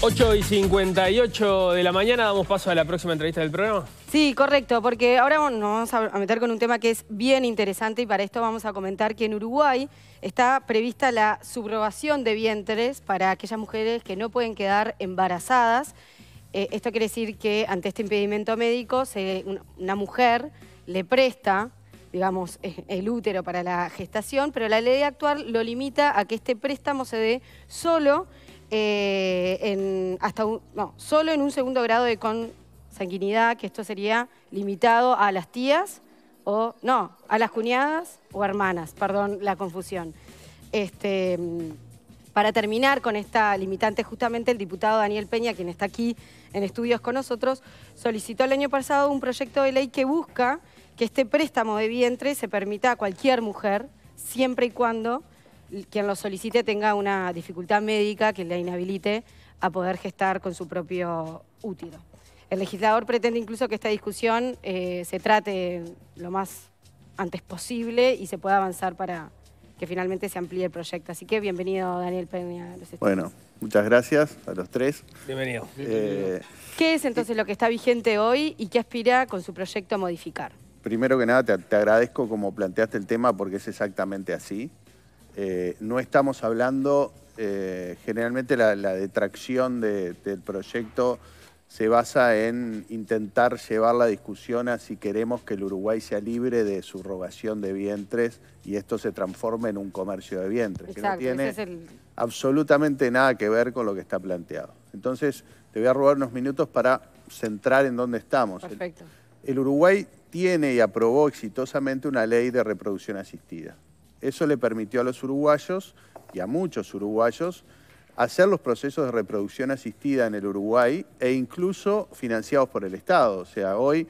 8 y 58 de la mañana, damos paso a la próxima entrevista del programa. Sí, correcto, porque ahora nos vamos a meter con un tema que es bien interesante y para esto vamos a comentar que en Uruguay está prevista la subrogación de vientres para aquellas mujeres que no pueden quedar embarazadas. Eh, esto quiere decir que ante este impedimento médico, una mujer le presta digamos, eh, el útero para la gestación, pero la ley actual lo limita a que este préstamo se dé solo eh, hasta un, no, solo en un segundo grado de consanguinidad, que esto sería limitado a las tías o no, a las cuñadas o hermanas, perdón la confusión. Este, para terminar con esta limitante, justamente el diputado Daniel Peña, quien está aquí en estudios con nosotros, solicitó el año pasado un proyecto de ley que busca que este préstamo de vientre se permita a cualquier mujer, siempre y cuando quien lo solicite tenga una dificultad médica que le inhabilite a poder gestar con su propio útero. El legislador pretende incluso que esta discusión eh, se trate lo más antes posible y se pueda avanzar para que finalmente se amplíe el proyecto. Así que bienvenido, Daniel Peña. Los bueno, muchas gracias a los tres. Bienvenido. Eh, ¿Qué es entonces lo que está vigente hoy y qué aspira con su proyecto a modificar? Primero que nada, te agradezco como planteaste el tema porque es exactamente así. Eh, no estamos hablando, eh, generalmente la, detracción del proyecto se basa en intentar llevar la discusión a si queremos que el Uruguay sea libre de subrogación de vientres y esto se transforme en un comercio de vientres, que no tiene absolutamente nada que ver con lo que está planteado. Entonces, te voy a robar unos minutos para centrar en dónde estamos. Perfecto. el Uruguay tiene y aprobó exitosamente una ley de reproducción asistida. Eso le permitió a los uruguayos y a muchos uruguayos hacer los procesos de reproducción asistida en el Uruguay e incluso financiados por el Estado. O sea, hoy,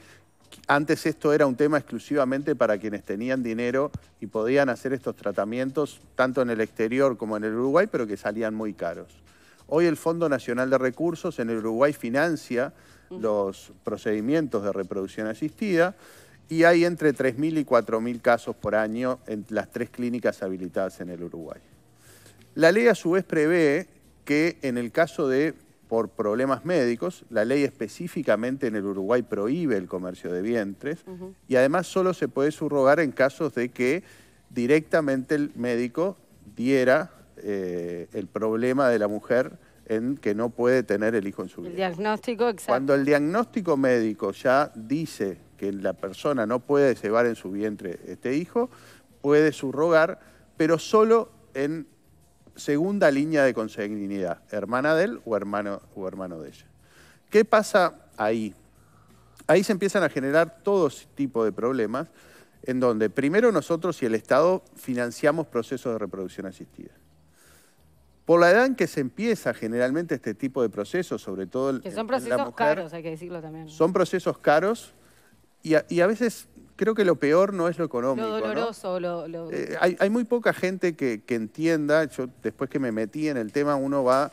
antes esto era un tema exclusivamente para quienes tenían dinero y podían hacer estos tratamientos tanto en el exterior como en el Uruguay, pero que salían muy caros. Hoy el Fondo Nacional de Recursos en el Uruguay financia los procedimientos de reproducción asistida y hay entre 3.000 y 4.000 casos por año en las tres clínicas habilitadas en el Uruguay. La ley a su vez prevé que en el caso de por problemas médicos, la ley específicamente en el Uruguay prohíbe el comercio de vientres y además solo se puede subrogar en casos de que directamente el médico diera eh, el problema de la mujer en que no puede tener el hijo en su vida. El diagnóstico, exacto. Cuando el diagnóstico médico ya dice que la persona no puede llevar en su vientre este hijo, puede subrogar, pero solo en segunda línea de consanguinidad, hermana de él o hermano, o hermano de ella. ¿Qué pasa ahí? Ahí se empiezan a generar todo tipo de problemas, en donde primero nosotros y el Estado financiamos procesos de reproducción asistida. Por la edad en que se empieza generalmente este tipo de procesos, sobre todo que son procesos caros, hay que decirlo también. Son procesos caros y a, veces creo que lo peor no es lo económico. Lo doloroso. Eh, hay, muy poca gente que, entienda, yo después que me metí en el tema uno va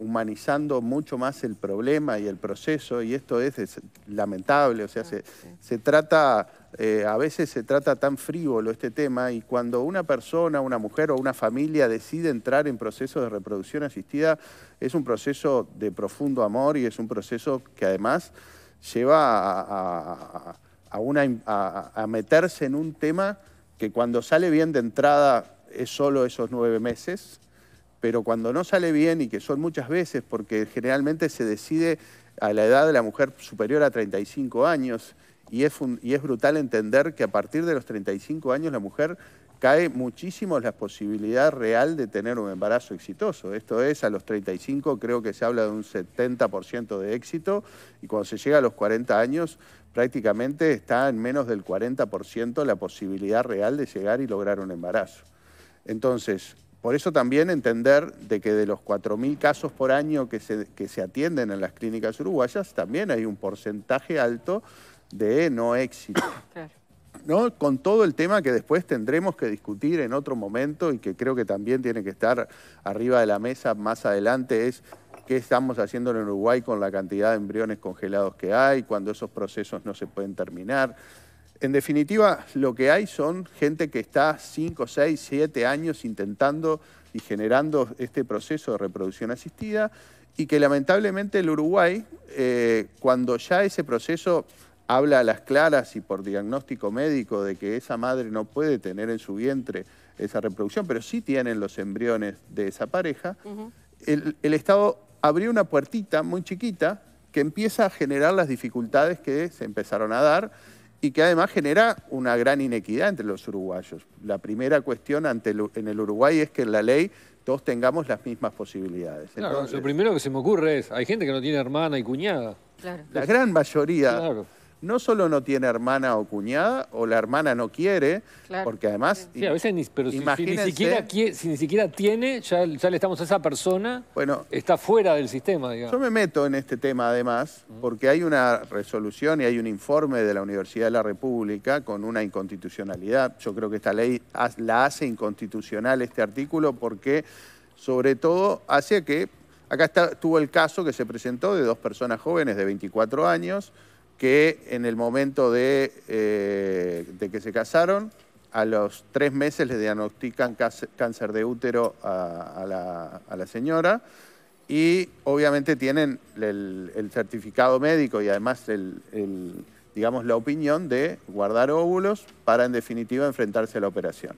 humanizando mucho más el problema y el proceso y esto es, lamentable, o sea, ah, se, se, trata, eh, a veces se trata tan frívolo este tema y cuando una persona, una mujer o una familia decide entrar en proceso de reproducción asistida, es un proceso de profundo amor y es un proceso que además lleva a a, una, a, meterse en un tema que cuando sale bien de entrada es solo esos nueve meses, pero cuando no sale bien, y que son muchas veces, porque generalmente se decide a la edad de la mujer superior a 35 años, y y es brutal entender que a partir de los 35 años la mujer cae muchísimo la posibilidad real de tener un embarazo exitoso. Esto es, a los 35 creo que se habla de un 70% de éxito, y cuando se llega a los 40 años prácticamente está en menos del 40% la posibilidad real de llegar y lograr un embarazo. Entonces, por eso también entender de que de los 4.000 casos por año que se, atienden en las clínicas uruguayas, también hay un porcentaje alto de no éxito. ¿no? Con todo el tema que después tendremos que discutir en otro momento y que creo que también tiene que estar arriba de la mesa más adelante es qué estamos haciendo en Uruguay con la cantidad de embriones congelados que hay, cuando esos procesos no se pueden terminar. En definitiva, lo que hay son gente que está 5, 6, 7 años intentando y generando este proceso de reproducción asistida y que lamentablemente el Uruguay, eh, cuando ya ese proceso habla a las claras y por diagnóstico médico de que esa madre no puede tener en su vientre esa reproducción, pero sí tienen los embriones de esa pareja, el Estado abrió una puertita muy chiquita que empieza a generar las dificultades que se empezaron a dar y que además genera una gran inequidad entre los uruguayos. La primera cuestión ante en el Uruguay es que en la ley todos tengamos las mismas posibilidades. Claro, lo primero que se me ocurre es, hay gente que no tiene hermana y cuñada. La gran mayoría no solo no tiene hermana o cuñada, o la hermana no quiere, porque además... Sí, a veces pero si, ni siquiera, tiene, ya, ya, le estamos a esa persona, está fuera del sistema, digamos. Yo me meto en este tema, además, porque hay una resolución y hay un informe de la Universidad de la República con una inconstitucionalidad. Yo creo que esta ley la hace inconstitucional este artículo porque, sobre todo, hace que... Acá está, tuvo el caso que se presentó de dos personas jóvenes de 24 años que en el momento eh, de, que se casaron, a los tres meses le diagnostican cáncer de útero a, la, señora y obviamente tienen el, certificado médico y además el, digamos, la opinión de guardar óvulos para en definitiva enfrentarse a la operación.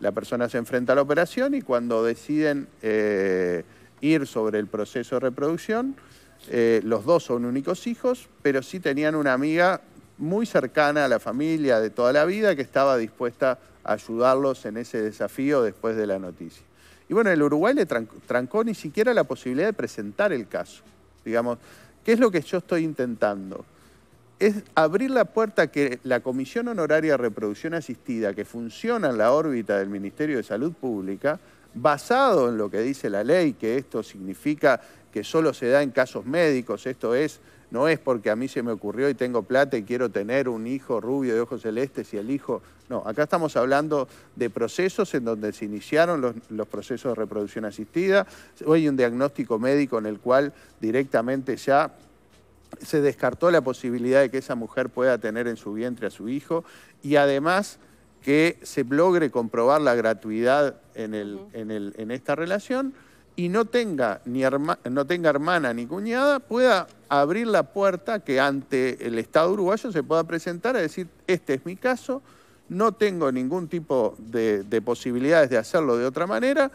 La persona se enfrenta a la operación y cuando deciden eh, ir sobre el proceso de reproducción, eh, los dos son únicos hijos, pero sí tenían una amiga muy cercana a la familia de toda la vida que estaba dispuesta a ayudarlos en ese desafío después de la noticia. Y bueno, el Uruguay le trancó ni siquiera la posibilidad de presentar el caso. Digamos, ¿qué es lo que yo estoy intentando? Es abrir la puerta que la Comisión Honoraria de Reproducción Asistida, que funciona en la órbita del Ministerio de Salud Pública, basado en lo que dice la ley, que esto significa que solo se da en casos médicos, esto es, no es porque a mí se me ocurrió y tengo plata y quiero tener un hijo rubio de ojos celestes y el hijo... No, acá estamos hablando de procesos en donde se iniciaron los, los procesos de reproducción asistida, hoy hay un diagnóstico médico en el cual directamente ya se descartó la posibilidad de que esa mujer pueda tener en su vientre a su hijo y además que se logre comprobar la gratuidad en, esta relación y no tenga, ni hermana ni cuñada, pueda abrir la puerta que ante el Estado uruguayo se pueda presentar a decir, este es mi caso, no tengo ningún tipo de posibilidades de hacerlo de otra manera,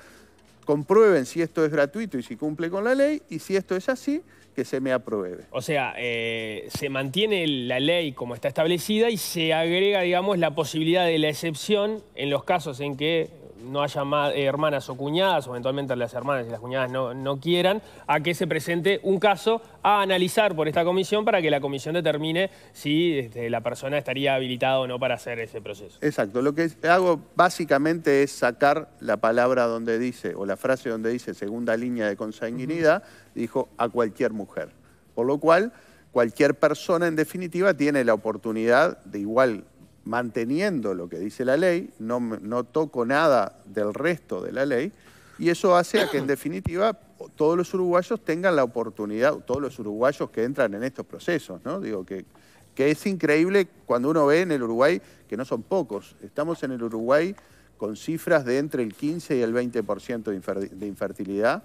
comprueben si esto es gratuito y si cumple con la ley, y si esto es así, que se me apruebe. O sea, eh, se mantiene la ley como está establecida y se agrega, digamos, la posibilidad de la excepción en los casos en que no haya eh, hermanas o cuñadas, o eventualmente las hermanas y las cuñadas no, quieran, a que se presente un caso a analizar por esta comisión para que la comisión determine si este, la persona estaría habilitada o no para hacer ese proceso. Exacto. Lo que hago básicamente es sacar la palabra donde dice, o la frase donde dice segunda línea de consanguinidad, dijo a cualquier mujer. Por lo cual, cualquier persona en definitiva tiene la oportunidad de igual manteniendo lo que dice la ley, no, toco nada del resto de la ley, y eso hace a que en definitiva todos los uruguayos tengan la oportunidad, todos los uruguayos que entran en estos procesos, ¿no? Digo que, que es increíble cuando uno ve en el Uruguay, que no son pocos, estamos en el Uruguay con cifras de entre el 15 y el 20% de, infertilidad,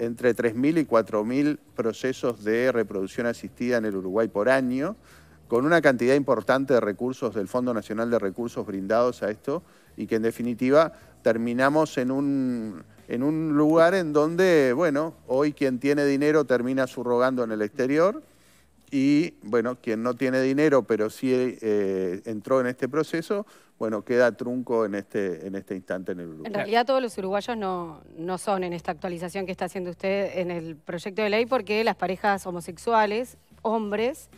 entre 3.000 y 4.000 procesos de reproducción asistida en el Uruguay por año, con una cantidad importante de recursos del Fondo Nacional de Recursos brindados a esto y que en definitiva terminamos en un, en un lugar en donde, bueno, hoy quien tiene dinero termina surrogando en el exterior y, bueno, quien no tiene dinero pero sí eh, entró en este proceso, bueno, queda trunco en este, en este instante en el Uruguay. En realidad todos los uruguayos no, no son en esta actualización que está haciendo usted en el proyecto de ley porque las parejas homosexuales, hombres,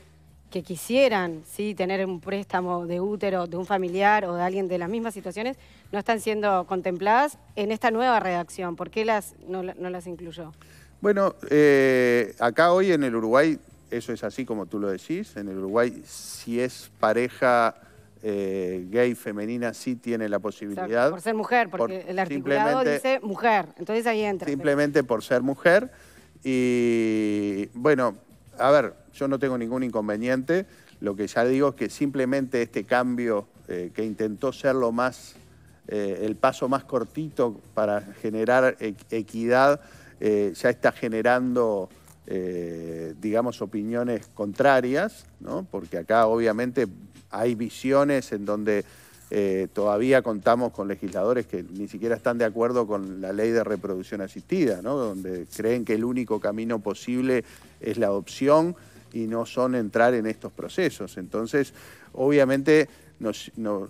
que quisieran ¿sí? tener un préstamo de útero de un familiar o de alguien de las mismas situaciones, no están siendo contempladas en esta nueva redacción. ¿Por qué las, no, las incluyó? Bueno, eh, acá hoy en el Uruguay, eso es así como tú lo decís, en el Uruguay si es pareja eh, gay femenina sí tiene la posibilidad. por ser mujer, porque el articulado dice mujer, entonces ahí entra. Simplemente por ser mujer y bueno, a ver, yo no tengo ningún inconveniente. Lo que ya digo es que simplemente este cambio eh, que intentó ser lo más, eh, el paso más cortito para generar equidad, eh, ya está generando, digamos, opiniones contrarias, porque acá obviamente hay visiones en donde todavía contamos con legisladores que ni siquiera están de acuerdo con la ley de reproducción asistida, donde creen que el único camino posible es la adopción y no son entrar en estos procesos. Entonces, obviamente,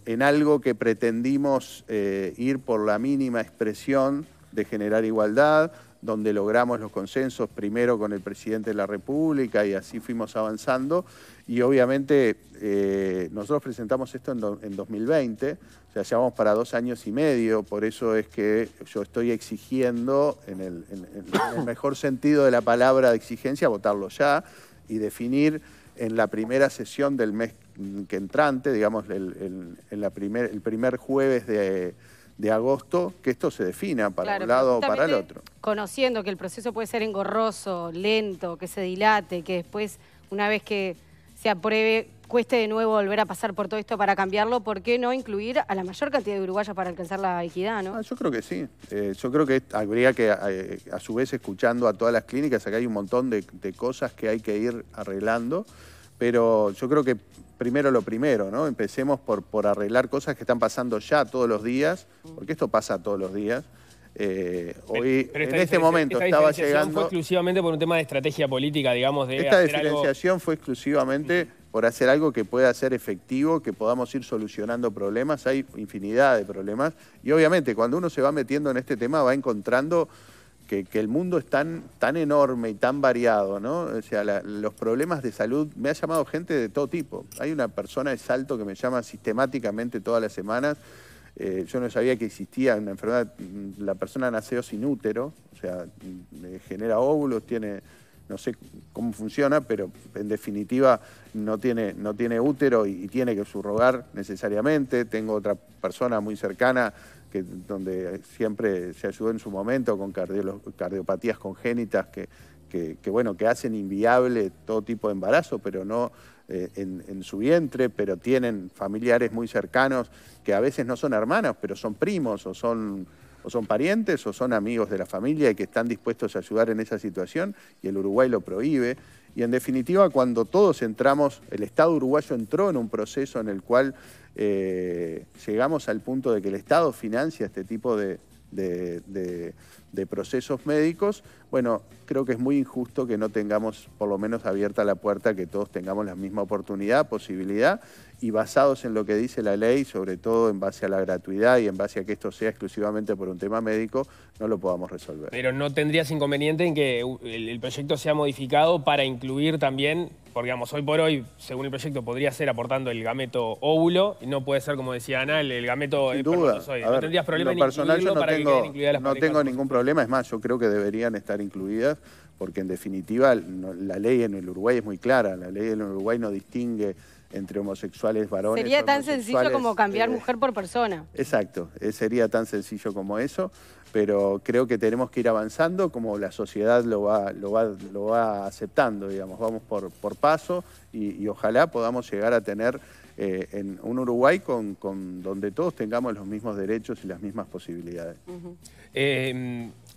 en algo que pretendimos eh, ir por la mínima expresión de generar igualdad, donde logramos los consensos primero con el presidente de la República y así fuimos avanzando. Y obviamente eh, nosotros presentamos esto en, 2020, o sea, llevamos para dos años y medio, por eso es que yo estoy exigiendo, en el, en el mejor sentido de la palabra de exigencia, votarlo ya y definir en la primera sesión del mes que entrante, digamos, el, en primer, el primer jueves de, agosto que esto se defina para un lado o para el otro. Conociendo que el proceso puede ser engorroso, lento, que se dilate, que después, una vez que se apruebe, cueste de nuevo volver a pasar por todo esto para cambiarlo, ¿por qué no incluir a la mayor cantidad de uruguayos para alcanzar la equidad? Ah, yo creo que sí. Eh, yo creo que habría que, eh, a su vez, escuchando a todas las clínicas, acá hay un montón de, cosas que hay que ir arreglando, pero yo creo que primero lo primero, ¿no? Empecemos por arreglar cosas que están pasando ya todos los días, porque esto pasa todos los días. Eh, hoy, en este momento, estaba llegando. fue exclusivamente por un tema de estrategia política, digamos, Esta diferenciación fue exclusivamente por hacer algo que pueda ser efectivo, que podamos ir solucionando problemas. Hay infinidad de problemas. Y obviamente, cuando uno se va metiendo en este tema, va encontrando. Que, el mundo es tan, tan enorme y tan variado, ¿no? O sea, los problemas de salud, me ha llamado gente de todo tipo. Hay una persona de Salto que me llama sistemáticamente todas las semanas eh, yo no sabía que existía una enfermedad, la persona nació sin útero, o sea, genera óvulos, tiene, no sé cómo funciona, pero en definitiva no tiene, no tiene útero y, tiene que subrogar necesariamente. Tengo otra persona muy cercana que, donde siempre se ayudó en su momento con cardiopatías congénitas que, bueno, que hacen inviable todo tipo de embarazo, pero no eh, en, su vientre, pero tienen familiares muy cercanos que a veces no son hermanos, pero son primos o son, o son parientes o son amigos de la familia y que están dispuestos a ayudar en esa situación y el Uruguay lo prohíbe. Y en definitiva, cuando todos entramos, el Estado uruguayo entró en un proceso en el cual eh, llegamos al punto de que el Estado financia este tipo de, de, procesos médicos, bueno, creo que es muy injusto que no tengamos por lo menos abierta la puerta, que todos tengamos la misma oportunidad, posibilidad, y basados en lo que dice la ley, sobre todo en base a la gratuidad y en base a que esto sea exclusivamente por un tema médico, no lo podamos resolver. Pero no tendrías inconveniente en que el proyecto sea modificado para incluir también porque, digamos, hoy por hoy, según el proyecto, podría ser aportando el gameto óvulo, y no puede ser, como decía Ana, el, gameto... Sin duda. no problema yo no tengo, No tengo ningún problema, es más, yo creo que deberían estar incluidas, porque en definitiva la ley en el Uruguay es muy clara, la ley en el Uruguay no distingue entre homosexuales, varones. Sería tan sencillo como cambiar eh, mujer por persona. Exacto, eh, sería tan sencillo como eso, pero creo que tenemos que ir avanzando como la sociedad lo va, lo va, aceptando, digamos, vamos por, por paso y, ojalá podamos llegar a tener eh, en un Uruguay con, donde todos tengamos los mismos derechos y las mismas posibilidades.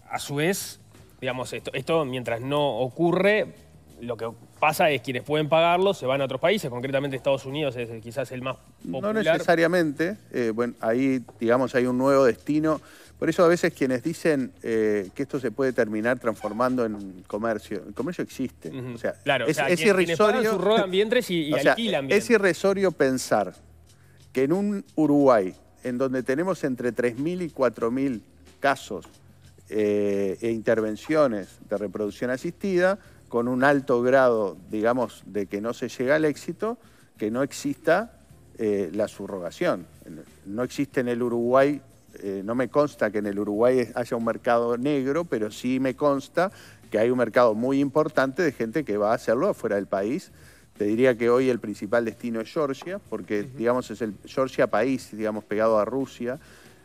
a su vez, digamos, esto, esto mientras no ocurre, lo que pasa es que quienes pueden pagarlo se van a otros países, concretamente Estados Unidos es quizás el más popular. No necesariamente, eh, bueno, ahí digamos hay un nuevo destino. Por eso a veces quienes dicen eh, que esto se puede terminar transformando en comercio, el comercio existe. claro, es, irresorio es quien, y, Es irrisorio pensar que en un Uruguay, en donde tenemos entre 3.000 y 4.000 casos eh, e intervenciones de reproducción asistida, con un alto grado, digamos, de que no se llega al éxito, que no exista eh, la subrogación. No existe en el Uruguay, eh, no me consta que en el Uruguay haya un mercado negro, pero sí me consta que hay un mercado muy importante de gente que va a hacerlo afuera del país. Te diría que hoy el principal destino es Georgia, porque digamos es el Georgia país, digamos, pegado a Rusia.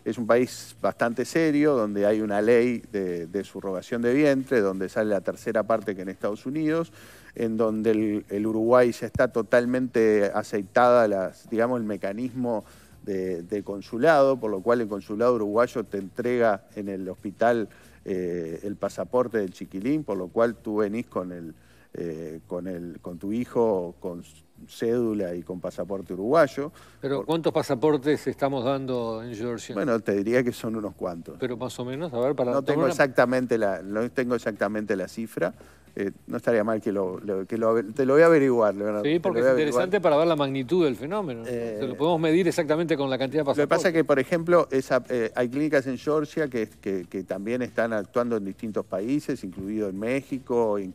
Es un país bastante serio, donde hay una ley de, subrogación de vientre, donde sale la tercera parte que en Estados Unidos, en donde el, Uruguay ya está totalmente aceitada, las, digamos, el mecanismo de, consulado, por lo cual el consulado uruguayo te entrega en el hospital eh, el pasaporte del chiquilín, por lo cual tú venís con el eh, con, el, con tu hijo, con cédula y con pasaporte uruguayo. Pero ¿cuántos pasaportes estamos dando en Georgia? Bueno, te diría que son unos cuantos. Pero más o menos, a ver, para... No tengo, exactamente la, no tengo exactamente la cifra. Eh, no estaría mal que lo, te lo voy a averiguar. Sí, porque es interesante para ver la magnitud del fenómeno. Eh, Se lo podemos medir exactamente con la cantidad de pasaportes. Lo que pasa es que, por ejemplo, hay clínicas en Georgia que, que, también están actuando en distintos países, incluido en México, en...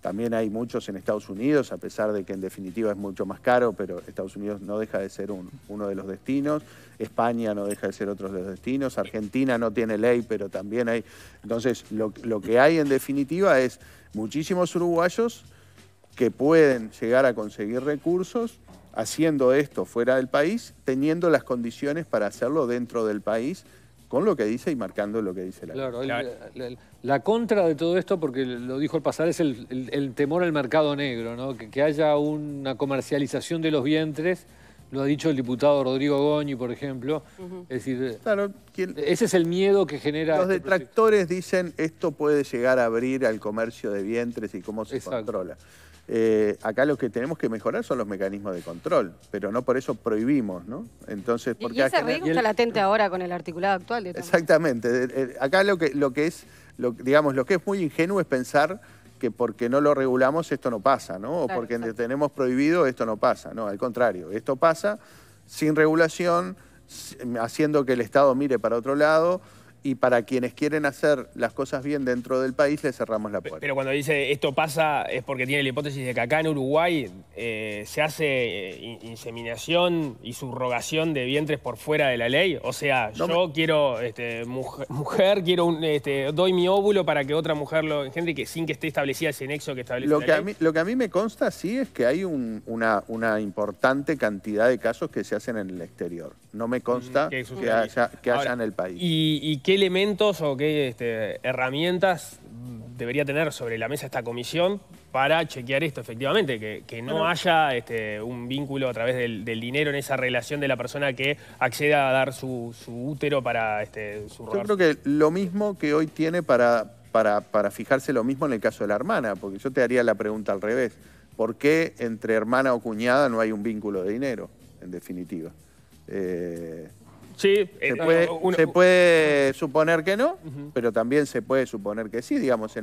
También hay muchos en Estados Unidos, a pesar de que en definitiva es mucho más caro, pero Estados Unidos no deja de ser uno de los destinos, España no deja de ser otro de los destinos, Argentina no tiene ley, pero también hay... Entonces, lo que hay en definitiva es muchísimos uruguayos que pueden llegar a conseguir recursos haciendo esto fuera del país, teniendo las condiciones para hacerlo dentro del país con lo que dice y marcando lo que dice la Claro, la, contra de todo esto, porque lo dijo el pasar, es el, el, temor al mercado negro, ¿no? Que, haya una comercialización de los vientres, lo ha dicho el diputado Rodrigo Goñi, por ejemplo. Es decir, ese es el miedo que genera... Los este detractores dicen esto puede llegar a abrir al comercio de vientres y cómo se controla. Eh, acá lo que tenemos que mejorar son los mecanismos de control, pero no por eso prohibimos, ¿no? Entonces, porque y está latente ahora con el articulado actual. exactamente. Acá lo que, lo que es, lo, digamos, lo que es muy ingenuo es pensar que porque no lo regulamos esto no pasa, ¿no? O porque tenemos prohibido esto no pasa, no, al contrario, esto pasa sin regulación, haciendo que el Estado mire para otro lado, y para quienes quieren hacer las cosas bien dentro del país le cerramos la puerta. Pero cuando dice esto pasa es porque tiene la hipótesis de que acá en Uruguay eh, se hace eh, inseminación y subrogación de vientres por fuera de la ley. O sea, yo quiero este, mujer, quiero un, este, doy mi óvulo para que otra mujer lo engendre que sin que esté establecida ese nexo que establece lo la ley. lo que a mí me consta sí es que hay una, importante cantidad de casos que se hacen en el exterior. No me consta mm, que, haya, en el país. ¿Y, ¿Qué elementos o qué este, herramientas debería tener sobre la mesa esta comisión para chequear esto, efectivamente, que, no haya este, un vínculo a través del, dinero en esa relación de la persona que acceda a dar su, útero para este, su Yo creo que lo mismo que hoy tiene para, para, fijarse lo mismo en el caso de la hermana, porque yo te haría la pregunta al revés. ¿Por qué entre hermana o cuñada no hay un vínculo de dinero, en definitiva? Eh, Sí, se, eh, puede, eh, se puede, suponer que no, pero también se puede suponer que sí, digamos,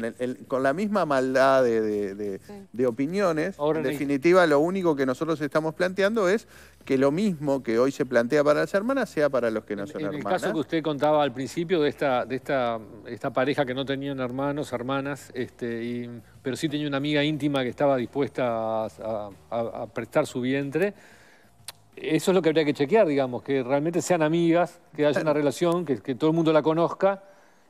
con la misma maldad de, opiniones. en definitiva, lo único que nosotros estamos planteando es que lo mismo que hoy se plantea para las hermanas sea para los que no son hermanas. En el caso que usted contaba al principio de esta, de esta, esta pareja que no tenían hermanos, hermanas, este, pero sí tenía una amiga íntima que estaba dispuesta a prestar su vientre eso es lo que habría que chequear, digamos, que realmente sean amigas, que haya una relación, que, todo el mundo la conozca,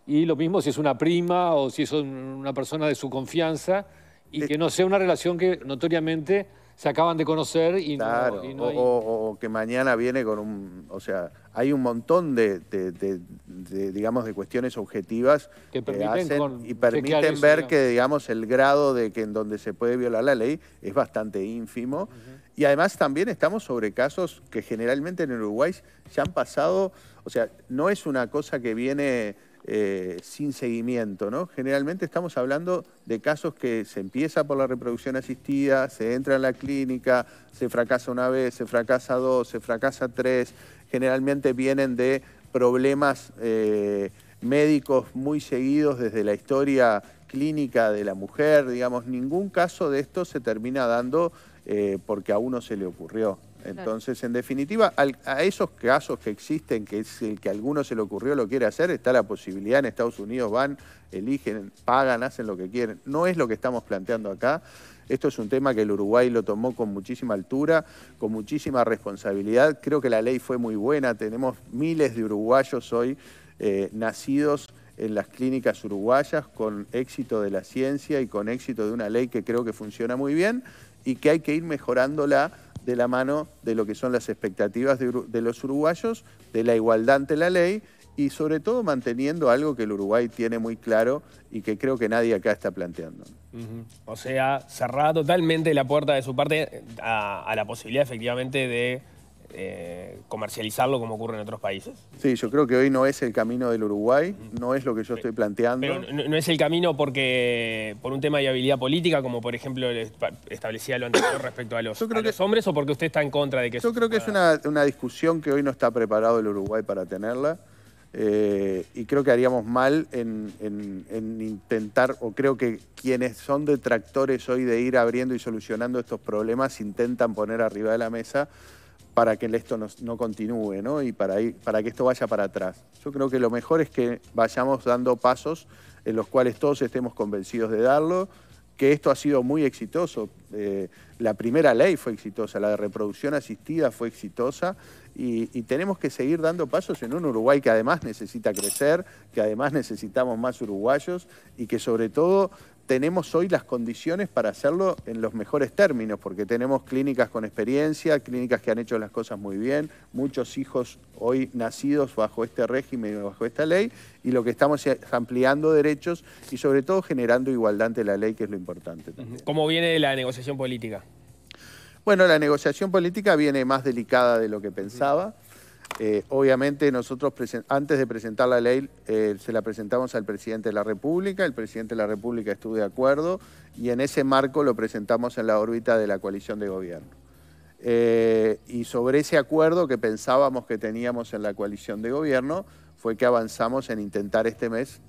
y lo mismo si es una prima o si es una persona de su confianza, y que no sea una relación que notoriamente se acaban de conocer y no, o, hay... que mañana viene con un... O sea, hay un montón de, digamos, de cuestiones objetivas que permiten y permiten ver que, digamos, el grado de que en donde se puede violar la ley es bastante ínfimo. Y además también estamos sobre casos que generalmente en Uruguay se han pasado, o sea, no es una cosa que viene eh, sin seguimiento, ¿no? Generalmente estamos hablando de casos que se empieza por la reproducción asistida, se entra en la clínica, se fracasa una vez, se fracasa dos, se fracasa tres, generalmente vienen de problemas eh, médicos muy seguidos desde la historia clínica de la mujer, digamos, ningún caso de esto se termina dando eh, porque a uno se le ocurrió. Entonces, en definitiva, a esos casos que existen, que es el que a alguno se le ocurrió lo quiere hacer, está la posibilidad, en Estados Unidos van, eligen, pagan, hacen lo que quieren. No es lo que estamos planteando acá. Esto es un tema que el Uruguay lo tomó con muchísima altura, con muchísima responsabilidad. Creo que la ley fue muy buena. Tenemos miles de uruguayos hoy eh, nacidos en las clínicas uruguayas con éxito de la ciencia y con éxito de una ley que creo que funciona muy bien y que hay que ir mejorándola de la mano de lo que son las expectativas de, los uruguayos, de la igualdad ante la ley y sobre todo manteniendo algo que el Uruguay tiene muy claro y que creo que nadie acá está planteando. O sea, cerrada totalmente la puerta de su parte eh, a la posibilidad efectivamente de eh, comercializarlo como ocurre en otros países. Sí, yo creo que hoy no es el camino del Uruguay, no es lo que yo estoy planteando. no, es el camino porque por un tema de viabilidad política, como por ejemplo establecía lo anterior respecto a los, hombres, o porque usted está en contra de que... Yo creo que es una, discusión que hoy no está preparado el Uruguay para tenerla. Eh, y creo que haríamos mal en, intentar, o creo que quienes son detractores hoy de ir abriendo y solucionando estos problemas intentan poner arriba de la mesa para que esto no, continúe ¿no? y para, para que esto vaya para atrás. Yo creo que lo mejor es que vayamos dando pasos en los cuales todos estemos convencidos de darlo, que esto ha sido muy exitoso. Eh, la primera ley fue exitosa, la de reproducción asistida fue exitosa y, tenemos que seguir dando pasos en un Uruguay que además necesita crecer, que además necesitamos más uruguayos y que sobre todo tenemos hoy las condiciones para hacerlo en los mejores términos, porque tenemos clínicas con experiencia, clínicas que han hecho las cosas muy bien, muchos hijos hoy nacidos bajo este régimen, bajo esta ley, y lo que estamos es ampliando derechos y sobre todo generando igualdad ante la ley, que es lo importante. También. ¿Cómo viene la negociación política? Bueno, la negociación política viene más delicada de lo que pensaba. Eh, obviamente nosotros antes de presentar la ley eh, se la presentamos al presidente de la República, el presidente de la República estuvo de acuerdo y en ese marco lo presentamos en la órbita de la coalición de gobierno. Eh, y sobre ese acuerdo que pensábamos que teníamos en la coalición de gobierno fue que avanzamos en intentar este mes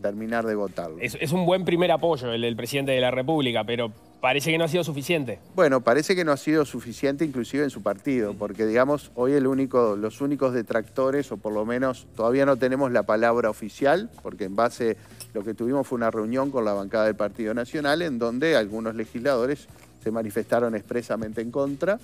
terminar de votarlo. es un buen primer apoyo el del presidente de la República, pero Parece que no ha sido suficiente. Bueno, parece que no ha sido suficiente inclusive en su partido, porque digamos, hoy el único, los únicos detractores, o por lo menos todavía no tenemos la palabra oficial, porque en base lo que tuvimos fue una reunión con la bancada del Partido Nacional en donde algunos legisladores se manifestaron expresamente en contra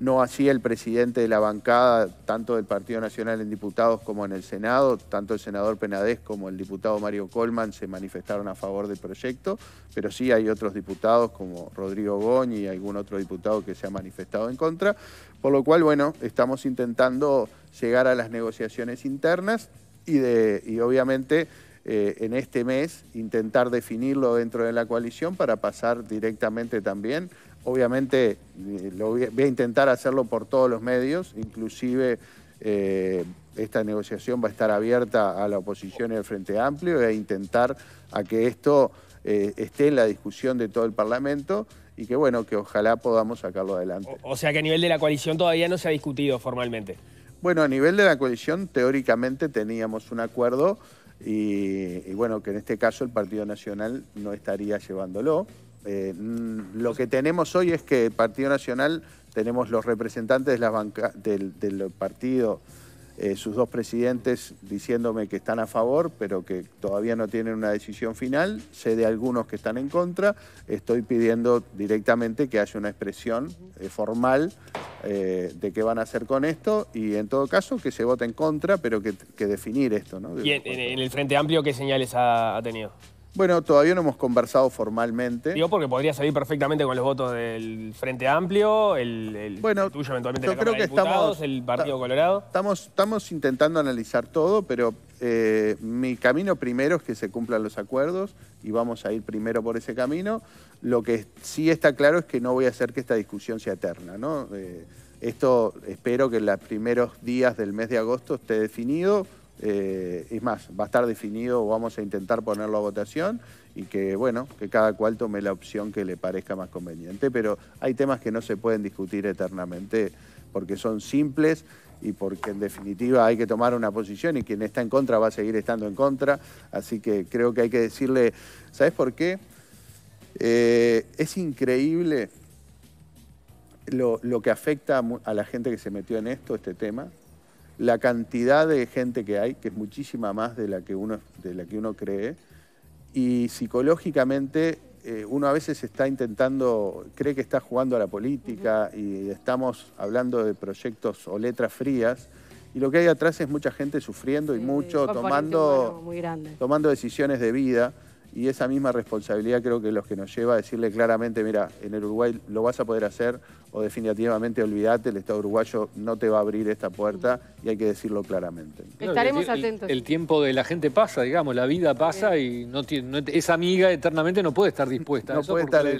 no así el presidente de la bancada, tanto del Partido Nacional en diputados como en el Senado, tanto el senador Penadez como el diputado Mario Colman se manifestaron a favor del proyecto, pero sí hay otros diputados como Rodrigo Goñi y algún otro diputado que se ha manifestado en contra, por lo cual, bueno, estamos intentando llegar a las negociaciones internas y, obviamente... Eh, en este mes intentar definirlo dentro de la coalición para pasar directamente también obviamente eh, voy, a intentar hacerlo por todos los medios, inclusive eh, esta negociación va a estar abierta a la oposición y al Frente Amplio, voy e a intentar a que esto eh, esté en la discusión de todo el Parlamento y que bueno, que ojalá podamos sacarlo adelante. O, sea que a nivel de la coalición todavía no se ha discutido formalmente. Bueno, a nivel de la coalición teóricamente teníamos un acuerdo y, y bueno, que en este caso el Partido Nacional no estaría llevándolo. Eh, mm, lo que tenemos hoy es que el Partido Nacional, tenemos los representantes del, partido, eh, sus dos presidentes diciéndome que están a favor, pero que todavía no tienen una decisión final. Sé de algunos que están en contra. Estoy pidiendo directamente que haya una expresión eh, formal de qué van a hacer con esto y en todo caso que se vote en contra, pero que, definir esto. ¿Y en, el Frente Amplio qué señales ha tenido? Bueno, todavía no hemos conversado formalmente. Digo, porque podría salir perfectamente con los votos del Frente Amplio, el, el bueno, tuyo eventualmente yo creo que estamos, el Partido Colorado. Estamos, estamos intentando analizar todo, pero eh, mi camino primero es que se cumplan los acuerdos y vamos a ir primero por ese camino. Lo que sí está claro es que no voy a hacer que esta discusión sea eterna, ¿no? Eh, esto espero que en los primeros días del mes de agosto esté definido eh, es más, va a estar definido, vamos a intentar ponerlo a votación y que, bueno, que cada cual tome la opción que le parezca más conveniente. Pero hay temas que no se pueden discutir eternamente porque son simples y porque en definitiva hay que tomar una posición y quien está en contra va a seguir estando en contra. Así que creo que hay que decirle, ¿sabes por qué? Eh, es increíble lo que afecta a la gente que se metió en esto, este tema, la cantidad de gente que hay, que es muchísima más de la que uno, de la que uno cree, y psicológicamente eh, uno a veces está intentando, cree que está jugando a la política y estamos hablando de proyectos o letras frías, y lo que hay atrás es mucha gente sufriendo y mucho tomando, tomando decisiones de vida y esa misma responsabilidad creo que los que nos lleva a decirle claramente, mira, en el Uruguay lo vas a poder hacer o definitivamente olvídate, el Estado uruguayo no te va a abrir esta puerta y hay que decirlo claramente. Estaremos atentos. El, tiempo de la gente pasa, digamos, la vida pasa y no, esa amiga eternamente no puede estar dispuesta. No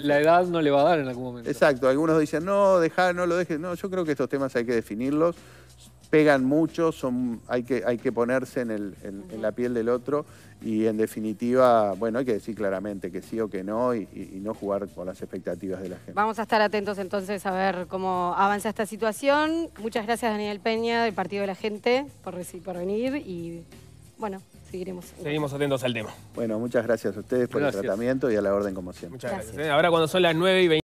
La edad no le va a dar en algún momento. Exacto, algunos dicen, no, dejá, no lo dejes. No, yo creo que estos temas hay que definirlos pegan mucho, son, hay, que, hay que ponerse en, el, en, la piel del otro y en definitiva, bueno, hay que decir claramente que sí o que no y, no jugar con las expectativas de la gente. Vamos a estar atentos entonces a ver cómo avanza esta situación. Muchas gracias Daniel Peña del Partido de la Gente por, por venir y bueno, seguiremos. Seguimos atentos al tema. Bueno, muchas gracias a ustedes por el tratamiento y a la orden como siempre. Muchas gracias. ¿eh? Ahora cuando son las 9 y 20...